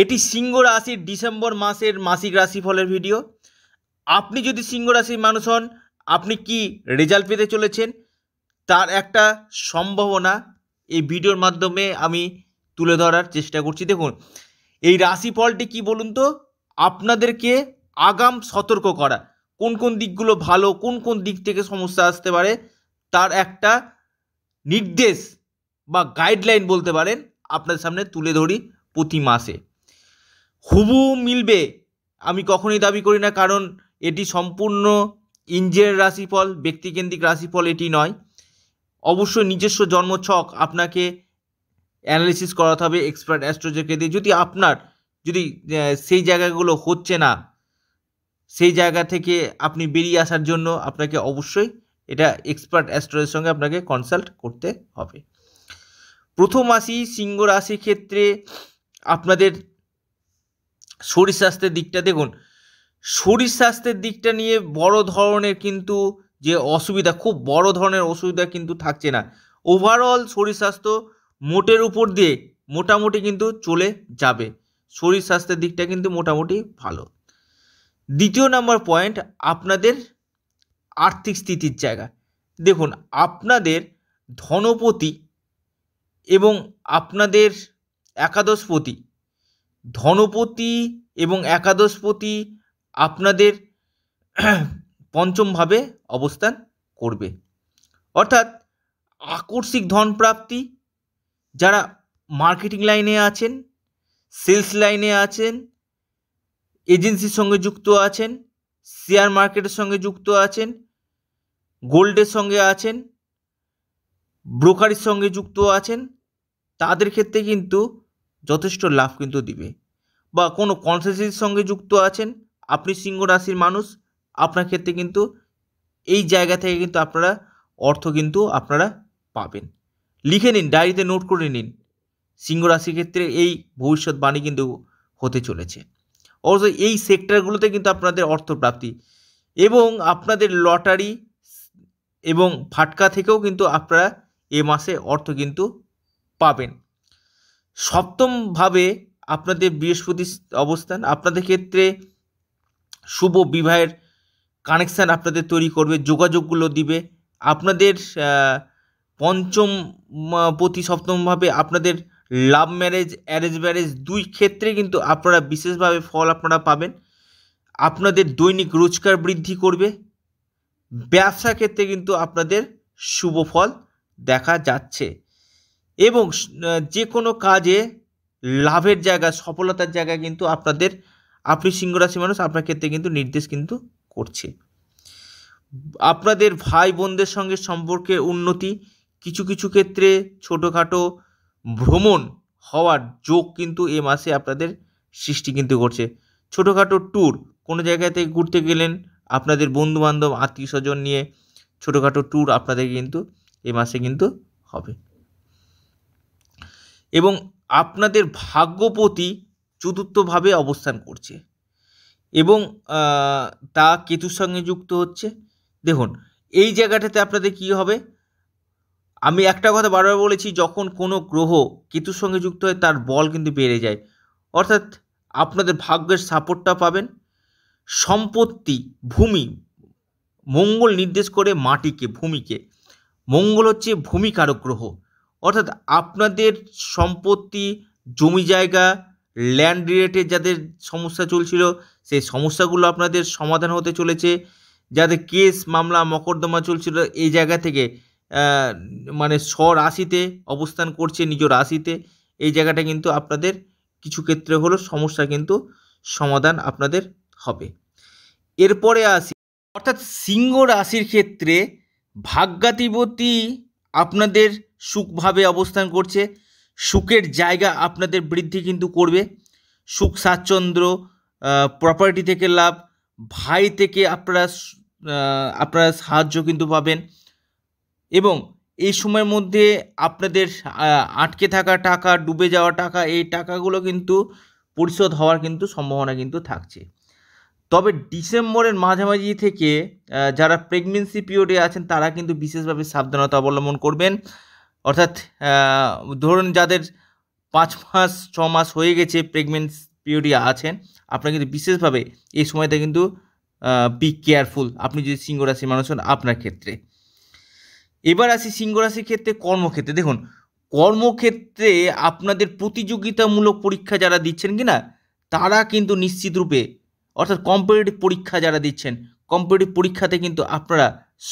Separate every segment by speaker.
Speaker 1: এটি সিংহ রাশির ডিসেম্বর মাসের মাসিক রাশিফলের ভিডিও আপনি যদি সিংহ রাশির মানুষ হন আপনি কি রেজাল্ট পেতে চলেছেন তার একটা সম্ভাবনা এই ভিডিওর মাধ্যমে আমি তুলে ধরার চেষ্টা করছি দেখুন এই রাশিফলটি কি বলুন তো আপনাদেরকে আগাম সতর্ক করা কোন কোন দিকগুলো ভালো কোন কোন দিক থেকে সমস্যা আসতে পারে তার একটা নির্দেশ বা গাইডলাইন বলতে পারেন আপনার সামনে তুলে ধরি প্রতি মাসে হুবু মিলবে আমি কখনোই দাবি করি না কারণ এটি সম্পূর্ণ ইঞ্জের রাশিফল ব্যক্তিকেন্দ্রিক রাশিফল এটি নয় অবশ্যই নিজস্ব জন্মছক আপনাকে অ্যানালিসিস করাতে হবে এক্সপার্ট অ্যাস্ট্রোজেকে দিয়ে যদি আপনার যদি সেই জায়গাগুলো হচ্ছে না সেই জায়গা থেকে আপনি বেরিয়ে আসার জন্য আপনাকে অবশ্যই এটা এক্সপার্ট অ্যাস্ট্রোজের সঙ্গে আপনাকে কনসাল্ট করতে হবে প্রথম আসি সিংহ রাশির ক্ষেত্রে আপনাদের শরীর স্বাস্থ্যের দিকটা দেখুন শরীর স্বাস্থ্যের দিকটা নিয়ে বড় ধরনের কিন্তু যে অসুবিধা খুব বড় ধরনের অসুবিধা কিন্তু থাকছে না ওভারঅল শরীর স্বাস্থ্য মোটের উপর দিয়ে মোটামুটি কিন্তু চলে যাবে শরীর স্বাস্থ্যের দিকটা কিন্তু মোটামুটি ভালো দ্বিতীয় নাম্বার পয়েন্ট আপনাদের আর্থিক স্থিতির জায়গা দেখুন আপনাদের ধনপতি এবং আপনাদের একাদশপতি ধনপতি এবং একাদশপতি আপনাদের পঞ্চমভাবে অবস্থান করবে অর্থাৎ আকর্ষিক ধন প্রাপ্তি যারা মার্কেটিং লাইনে আছেন সেলস লাইনে আছেন এজেন্সির সঙ্গে যুক্ত আছেন শেয়ার মার্কেটের সঙ্গে যুক্ত আছেন গোল্ডের সঙ্গে আছেন ব্রোকারির সঙ্গে যুক্ত আছেন তাদের ক্ষেত্রে কিন্তু যথেষ্ট লাভ কিন্তু দিবে বা কোনো কনসেসের সঙ্গে যুক্ত আছেন আপনি সিংহ রাশির মানুষ আপনার ক্ষেত্রে কিন্তু এই জায়গা থেকে কিন্তু আপনারা অর্থ কিন্তু আপনারা পাবেন লিখে নিন ডায়েরিতে নোট করে নিন সিংহ রাশির ক্ষেত্রে এই ভবিষ্যৎবাণী কিন্তু হতে চলেছে অবশ্য এই সেক্টরগুলোতে কিন্তু আপনাদের অর্থপ্রাপ্তি এবং আপনাদের লটারি এবং ফাটকা থেকেও কিন্তু আপনারা এ মাসে অর্থ কিন্তু পাবেন সপ্তমভাবে আপনাদের বৃহস্পতি অবস্থান আপনাদের ক্ষেত্রে শুভ বিবাহের কানেকশান আপনাদের তৈরি করবে যোগাযোগগুলো দিবে আপনাদের পঞ্চম প্রতি সপ্তমভাবে আপনাদের লাভ ম্যারেজ অ্যারেঞ্জ ম্যারেজ দুই ক্ষেত্রে কিন্তু আপনারা বিশেষভাবে ফল আপনারা পাবেন আপনাদের দৈনিক রোজগার বৃদ্ধি করবে ব্যবসা ক্ষেত্রে কিন্তু আপনাদের শুভ ফল দেখা যাচ্ছে এবং যে কোনো কাজে লাভের জায়গা সফলতার জায়গা কিন্তু আপনাদের আপনি সিংহরাশি মানুষ আপনার ক্ষেত্রে কিন্তু নির্দেশ কিন্তু করছে আপনাদের ভাই বোনদের সঙ্গে সম্পর্কে উন্নতি কিছু কিছু ক্ষেত্রে ছোটোখাটো ভ্রমণ হওয়ার যোগ কিন্তু এ মাসে আপনাদের সৃষ্টি কিন্তু করছে ছোটোখাটো ট্যুর কোনো জায়গাতে ঘুরতে গেলেন আপনাদের বন্ধুবান্ধব আত্মীয় স্বজন নিয়ে ছোটোখাটো ট্যুর আপনাদের কিন্তু এ মাসে কিন্তু হবে এবং আপনাদের ভাগ্যপতি চতুর্থভাবে অবস্থান করছে এবং তা কেতুর সঙ্গে যুক্ত হচ্ছে দেখুন এই জায়গাটাতে আপনাদের কি হবে আমি একটা কথা বারবার বলেছি যখন কোনো গ্রহ কেতুর সঙ্গে যুক্ত হয় তার বল কিন্তু বেড়ে যায় অর্থাৎ আপনাদের ভাগ্যের সাপোর্টটা পাবেন সম্পত্তি ভূমি মঙ্গল নির্দেশ করে মাটিকে ভূমিকে মঙ্গল হচ্ছে ভূমিকারক গ্রহ অর্থাৎ আপনাদের সম্পত্তি জমি জায়গা ল্যান্ড রিলেটেড যাদের সমস্যা চলছিল সেই সমস্যাগুলো আপনাদের সমাধান হতে চলেছে যাদের কেস মামলা মকদ্দমা চলছিল এই জায়গা থেকে মানে রাশিতে অবস্থান করছে নিজ রাশিতে এই জায়গাটা কিন্তু আপনাদের কিছু ক্ষেত্রে হলো সমস্যা কিন্তু সমাধান আপনাদের হবে এরপরে আসি অর্থাৎ সিংহ রাশির ক্ষেত্রে ভাগ্যাতিবতী আপনাদের সুখভাবে অবস্থান করছে সুখের জায়গা আপনাদের বৃদ্ধি কিন্তু করবে সুখ স্বাচ্ছন্দ্র প্রপার্টি থেকে লাভ ভাই থেকে আপনারা আপনারা সাহায্য কিন্তু পাবেন এবং এই সময়ের মধ্যে আপনাদের আটকে থাকা টাকা ডুবে যাওয়া টাকা এই টাকাগুলো কিন্তু পরিশোধ হওয়ার কিন্তু সম্ভাবনা কিন্তু থাকছে তবে ডিসেম্বরের মাঝামাঝি থেকে যারা প্রেগনেন্সি পিরিয়ডে আছেন তারা কিন্তু বিশেষভাবে সাবধানতা অবলম্বন করবেন অর্থাৎ ধরুন যাদের পাঁচ মাস ছ মাস হয়ে গেছে প্রেগনেন্স পিরিয়ডে আছেন আপনারা কিন্তু বিশেষভাবে এই সময়টা কিন্তু বি কেয়ারফুল আপনি যদি সিংহ রাশির মানুষ হন আপনার ক্ষেত্রে এবার আসি সিংহ রাশির ক্ষেত্রে কর্মক্ষেত্রে দেখুন কর্মক্ষেত্রে আপনাদের প্রতিযোগিতামূলক পরীক্ষা যারা দিচ্ছেন কি না তারা কিন্তু নিশ্চিত রূপে অর্থাৎ কম্পিটিটিভ পরীক্ষা যারা দিচ্ছেন কম্পিটিটিভ পরীক্ষাতে কিন্তু আপনারা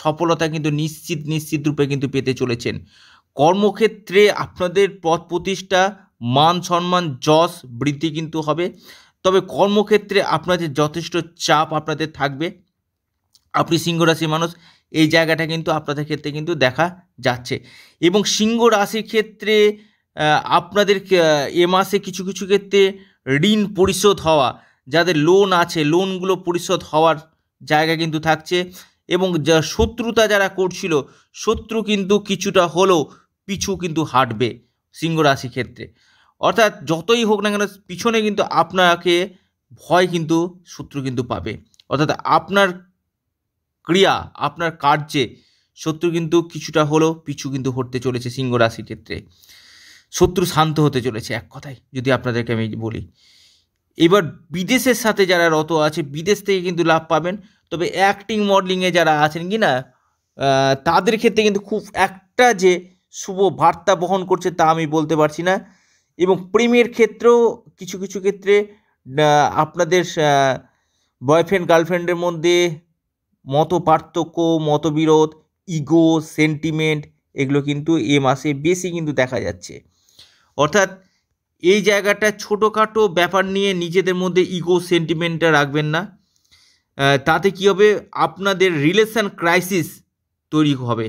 Speaker 1: সফলতা কিন্তু নিশ্চিত নিশ্চিত রূপে কিন্তু পেতে চলেছেন কর্মক্ষেত্রে আপনাদের পথ প্রতিষ্ঠা মান সম্মান যশ বৃদ্ধি কিন্তু হবে তবে কর্মক্ষেত্রে আপনাদের যথেষ্ট চাপ আপনাদের থাকবে আপনি সিংহ মানুষ এই জায়গাটা কিন্তু আপনাদের ক্ষেত্রে কিন্তু দেখা যাচ্ছে এবং সিংহ রাশির ক্ষেত্রে আপনাদের এ মাসে কিছু কিছু ক্ষেত্রে ঋণ পরিশোধ হওয়া যাদের লোন আছে লোনগুলো পরিশোধ হওয়ার জায়গা কিন্তু থাকছে এবং যা শত্রুতা যারা করছিল শত্রু কিন্তু কিছুটা হলেও পিছু কিন্তু হাঁটবে সিংহ রাশি ক্ষেত্রে অর্থাৎ যতই হোক না কেন পিছনে কিন্তু আপনাকে ভয় কিন্তু শত্রু কিন্তু পাবে অর্থাৎ আপনার ক্রিয়া আপনার কার্যে শত্রু কিন্তু কিছুটা হলেও পিছু কিন্তু হতে চলেছে সিংহ রাশির ক্ষেত্রে শত্রু শান্ত হতে চলেছে এক কথায় যদি আপনাদেরকে আমি বলি এবার বিদেশের সাথে যারা রত আছে বিদেশ থেকে কিন্তু লাভ পাবেন তবে অ্যাক্টিং মডেলিংয়ে যারা আছেন কি না তাদের ক্ষেত্রে কিন্তু খুব একটা যে শুভ বার্তা বহন করছে তা আমি বলতে পারছি না এবং প্রেমের ক্ষেত্রেও কিছু কিছু ক্ষেত্রে আপনাদের বয়ফ্রেন্ড গার্লফ্রেন্ডের মধ্যে মত পার্থক্য মতবিরোধ ইগো সেন্টিমেন্ট এগুলো কিন্তু এ মাসে বেশি কিন্তু দেখা যাচ্ছে অর্থাৎ এই জায়গাটা ছোটোখাটো ব্যাপার নিয়ে নিজেদের মধ্যে ইগো সেন্টিমেন্টটা রাখবেন না তাতে কী হবে আপনাদের রিলেশান ক্রাইসিস তৈরি হবে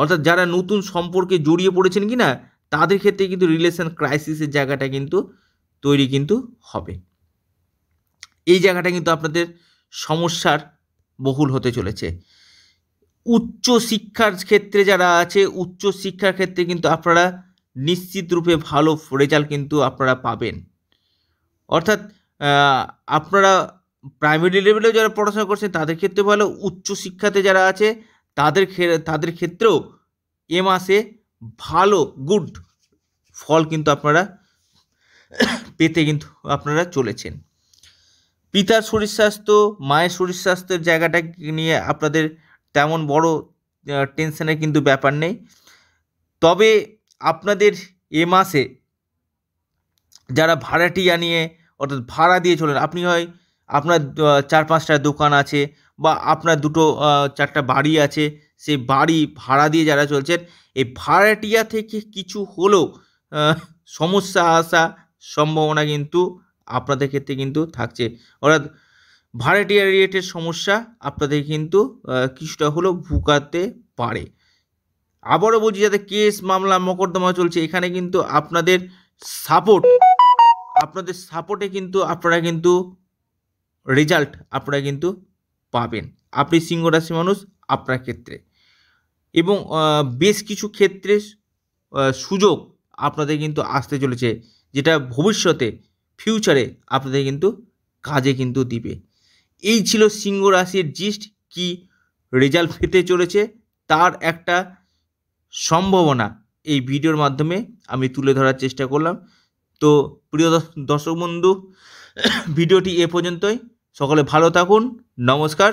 Speaker 1: অর্থাৎ যারা নতুন সম্পর্কে জড়িয়ে পড়েছেন কি না তাদের ক্ষেত্রে কিন্তু রিলেশান ক্রাইসিসের জায়গাটা কিন্তু তৈরি কিন্তু হবে এই জায়গাটা কিন্তু আপনাদের সমস্যার বহুল হতে চলেছে উচ্চ শিক্ষার ক্ষেত্রে যারা আছে উচ্চ শিক্ষার ক্ষেত্রে কিন্তু আপনারা নিশ্চিত রূপে ভালো রেজাল্ট কিন্তু আপনারা পাবেন অর্থাৎ আপনারা প্রাইমারি লেভেলেও যারা পড়াশোনা করছেন তাদের ক্ষেত্রে ভালো উচ্চশিক্ষাতে যারা আছে তাদের তাদের ক্ষেত্রেও এ মাসে ভালো গুড ফল কিন্তু আপনারা পেতে কিন্তু আপনারা চলেছেন পিতার শরীর স্বাস্থ্য মায়ের শরীর স্বাস্থ্যের জায়গাটা নিয়ে আপনাদের তেমন বড় টেনশনের কিন্তু ব্যাপার নেই তবে আপনাদের এ মাসে যারা ভাড়াটিয়া নিয়ে অর্থাৎ ভাড়া দিয়ে চলেন আপনি হয় আপনার চার পাঁচটা দোকান আছে বা আপনার দুটো চারটা বাড়ি আছে সেই বাড়ি ভাড়া দিয়ে যারা চলছেন এই ভাড়াটিয়া থেকে কিছু হলেও সমস্যা আসা সম্ভাবনা কিন্তু আপনাদের ক্ষেত্রে কিন্তু থাকছে অর্থাৎ ভাড়াটিয়া রিলেটেড সমস্যা আপনাদের কিন্তু কিছুটা হলেও ভুকাতে পারে আবারও বলছি যাতে কেস মামলা মকদ্দমা চলছে এখানে কিন্তু আপনাদের সাপোর্ট আপনাদের সাপোর্টে কিন্তু আপনারা কিন্তু রেজাল্ট আপনারা কিন্তু পাবেন আপনি সিংহ রাশি মানুষ আপনার ক্ষেত্রে এবং বেশ কিছু ক্ষেত্রে সুযোগ আপনাদের কিন্তু আসতে চলেছে যেটা ভবিষ্যতে ফিউচারে আপনাদের কিন্তু কাজে কিন্তু দিবে এই ছিল সিংহ রাশির জিস্ট কি রেজাল্ট পেতে চলেছে তার একটা সম্ভাবনা এই ভিডিওর মাধ্যমে আমি তুলে ধরার চেষ্টা করলাম তো প্রিয় দর্শক বন্ধু ভিডিওটি এ পর্যন্তই সকলে ভালো থাকুন নমস্কার